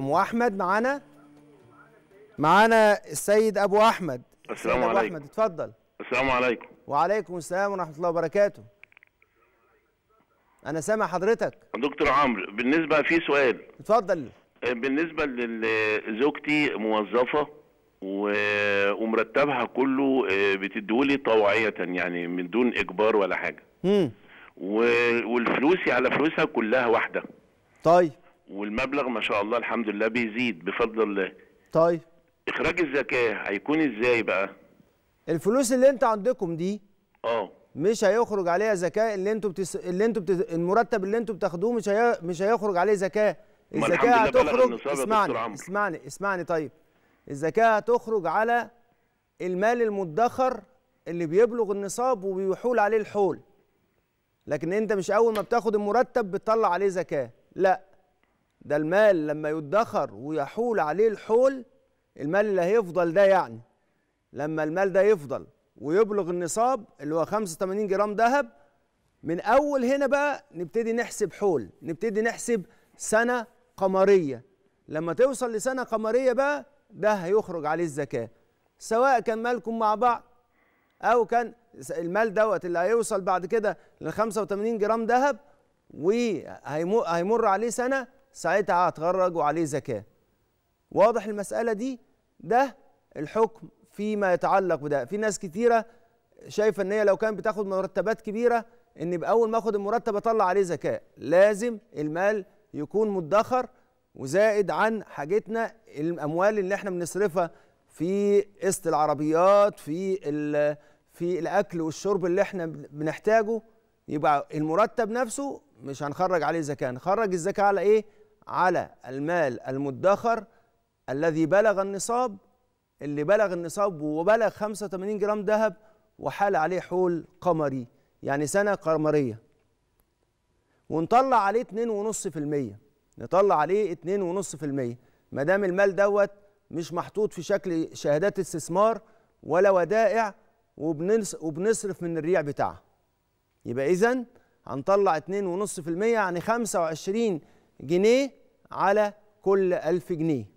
ام احمد معانا معانا السيد ابو احمد السلام عليكم ابو احمد اتفضل السلام عليكم وعليكم السلام ورحمه الله وبركاته انا سامع حضرتك دكتور عمرو بالنسبه في سؤال اتفضل آه، بالنسبه لزوجتي موظفه ومرتبها كله آه، بتديهولي طوعيه يعني من دون اجبار ولا حاجه امم والفلوسي يعني على فلوسها كلها واحده طيب والمبلغ ما شاء الله الحمد لله بيزيد بفضل الله طيب اخراج الزكاه هيكون ازاي بقى الفلوس اللي انت عندكم دي اه مش هيخرج عليها زكاه اللي انتوا بتس... اللي انتوا بت... المرتب اللي انتوا بتاخدوه مش هي... مش هيخرج عليه زكاه الزكاه هتخرج اسمعني اسمعني اسمعني طيب الزكاه هتخرج على المال المدخر اللي بيبلغ النصاب وبيحول عليه الحول لكن انت مش اول ما بتاخد المرتب بتطلع عليه زكاه لا ده المال لما يدخر ويحول عليه الحول المال اللي هيفضل ده يعني لما المال ده يفضل ويبلغ النصاب اللي هو 85 جرام ذهب من اول هنا بقى نبتدي نحسب حول نبتدي نحسب سنه قمريه لما توصل لسنه قمريه بقى ده هيخرج عليه الزكاه سواء كان مالكم مع بعض او كان المال دوت اللي هيوصل بعد كده ل 85 جرام ذهب وهيمر عليه سنه ساعتها هتخرج وعليه زكاه واضح المساله دي ده الحكم فيما يتعلق بده في ناس كتيره شايفه ان هي لو كانت بتاخد مرتبات كبيره ان يبقى اول ما اخد المرتب اطلع عليه زكاه لازم المال يكون مدخر وزائد عن حاجتنا الاموال اللي احنا بنصرفها في قسط العربيات في في الاكل والشرب اللي احنا بنحتاجه يبقى المرتب نفسه مش هنخرج عليه زكاه هنخرج الزكاه على ايه على المال المدخر الذي بلغ النصاب اللي بلغ النصاب وبلغ 85 جرام ذهب وحال عليه حول قمري يعني سنة قمرية ونطلع عليه 2.5% نطلع عليه 2.5% ما دام المال دوت مش محطوط في شكل شهادات استثمار ولا ودائع وبنصرف من الريع بتاعها يبقى إذا هنطلع 2.5% يعني 25 جنيه على كل ألف جنيه